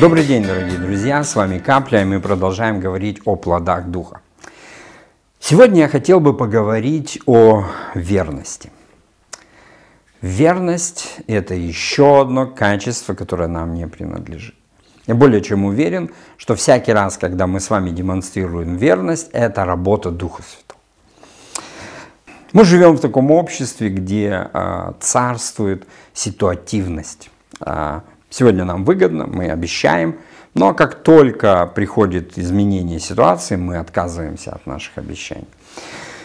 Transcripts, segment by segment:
Добрый день, дорогие друзья! С вами Капля, и мы продолжаем говорить о плодах Духа. Сегодня я хотел бы поговорить о верности. Верность – это еще одно качество, которое нам не принадлежит. Я более чем уверен, что всякий раз, когда мы с вами демонстрируем верность, это работа Духа Святого. Мы живем в таком обществе, где э, царствует ситуативность. Э, Сегодня нам выгодно, мы обещаем, но как только приходит изменение ситуации, мы отказываемся от наших обещаний.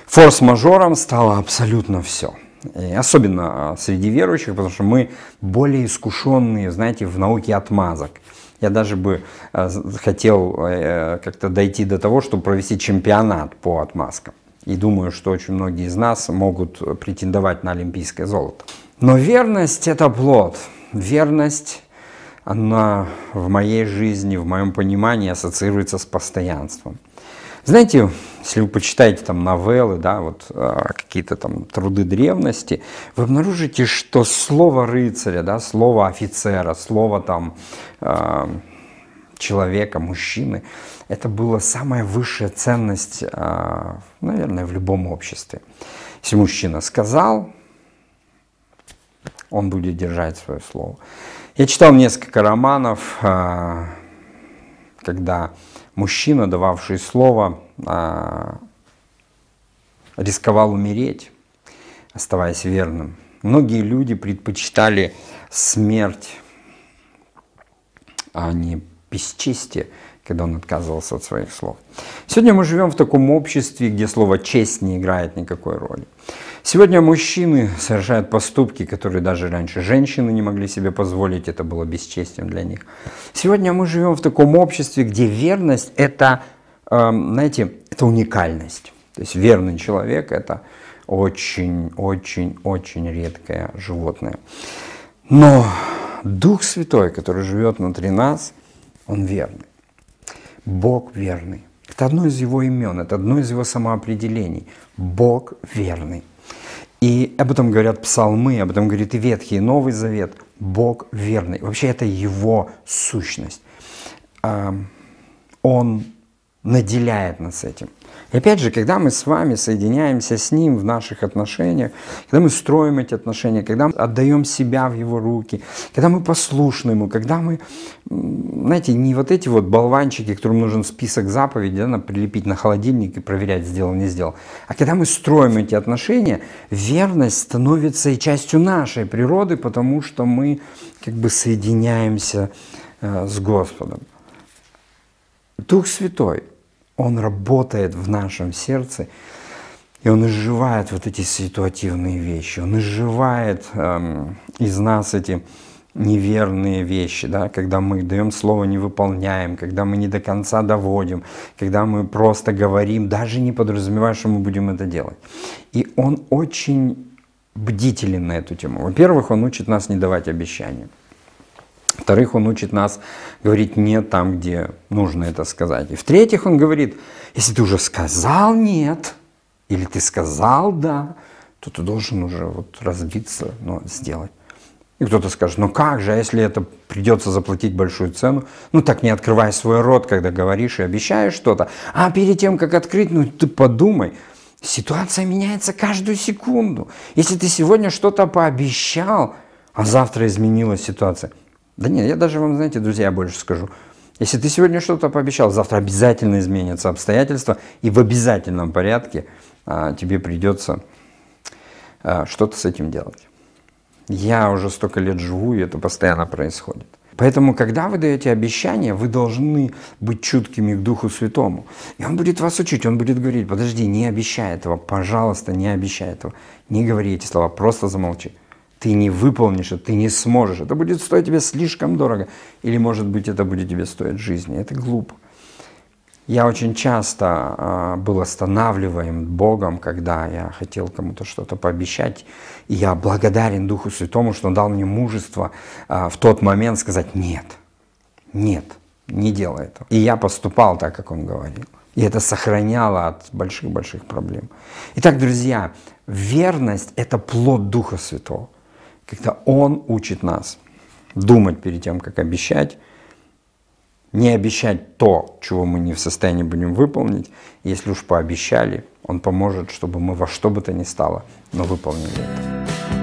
Форс-мажором стало абсолютно все. И особенно а, среди верующих, потому что мы более искушенные, знаете, в науке отмазок. Я даже бы а, хотел э, как-то дойти до того, чтобы провести чемпионат по отмазкам. И думаю, что очень многие из нас могут претендовать на олимпийское золото. Но верность – это плод. Верность она в моей жизни, в моем понимании ассоциируется с постоянством. Знаете, если вы почитаете там новеллы, да, вот э, какие-то там труды древности, вы обнаружите, что слово рыцаря, да, слово офицера, слово там э, человека, мужчины, это была самая высшая ценность, э, наверное, в любом обществе. Если мужчина сказал, он будет держать свое слово. Я читал несколько романов, а, когда мужчина, дававший слово, а, рисковал умереть, оставаясь верным. Многие люди предпочитали смерть, а не бесчестие, когда он отказывался от своих слов. Сегодня мы живем в таком обществе, где слово «честь» не играет никакой роли. Сегодня мужчины совершают поступки, которые даже раньше женщины не могли себе позволить, это было бесчестием для них. Сегодня мы живем в таком обществе, где верность – это, эм, знаете, это уникальность. То есть верный человек – это очень-очень-очень редкое животное. Но Дух Святой, который живет внутри нас, Он верный. Бог верный. Это одно из его имен, это одно из его самоопределений. Бог верный. И об этом говорят псалмы, об этом говорит и Ветхий, и Новый Завет. Бог верный. Вообще это его сущность. Он наделяет нас этим. И опять же, когда мы с вами соединяемся с Ним в наших отношениях, когда мы строим эти отношения, когда мы отдаем себя в Его руки, когда мы послушны Ему, когда мы, знаете, не вот эти вот болванчики, которым нужен список заповедей, да, прилепить на холодильник и проверять, сделал, не сделал, а когда мы строим эти отношения, верность становится и частью нашей природы, потому что мы как бы соединяемся э, с Господом. Дух Святой – он работает в нашем сердце, и он изживает вот эти ситуативные вещи, он изживает эм, из нас эти неверные вещи, да, когда мы даем слово, не выполняем, когда мы не до конца доводим, когда мы просто говорим, даже не подразумевая, что мы будем это делать. И он очень бдителен на эту тему. Во-первых, он учит нас не давать обещания во вторых он учит нас говорить не там, где нужно это сказать. И в-третьих, он говорит, если ты уже сказал «нет», или ты сказал «да», то ты должен уже вот разбиться, но сделать. И кто-то скажет, ну как же, а если это придется заплатить большую цену? Ну так не открывай свой рот, когда говоришь и обещаешь что-то. А перед тем, как открыть, ну ты подумай. Ситуация меняется каждую секунду. Если ты сегодня что-то пообещал, а завтра изменилась ситуация – да нет, я даже вам, знаете, друзья, больше скажу. Если ты сегодня что-то пообещал, завтра обязательно изменятся обстоятельства, и в обязательном порядке а, тебе придется а, что-то с этим делать. Я уже столько лет живу, и это постоянно происходит. Поэтому, когда вы даете обещания, вы должны быть чуткими к Духу Святому. И Он будет вас учить, Он будет говорить, подожди, не обещай этого, пожалуйста, не обещай этого. Не говори эти слова, просто замолчи ты не выполнишь это, а ты не сможешь, это будет стоить тебе слишком дорого, или, может быть, это будет тебе стоить жизни. Это глупо. Я очень часто э, был останавливаем Богом, когда я хотел кому-то что-то пообещать. И я благодарен Духу Святому, что он дал мне мужество э, в тот момент сказать «нет, нет, не делай этого». И я поступал так, как он говорил. И это сохраняло от больших-больших проблем. Итак, друзья, верность – это плод Духа Святого когда Он учит нас думать перед тем, как обещать, не обещать то, чего мы не в состоянии будем выполнить. Если уж пообещали, Он поможет, чтобы мы во что бы то ни стало, но выполнили это.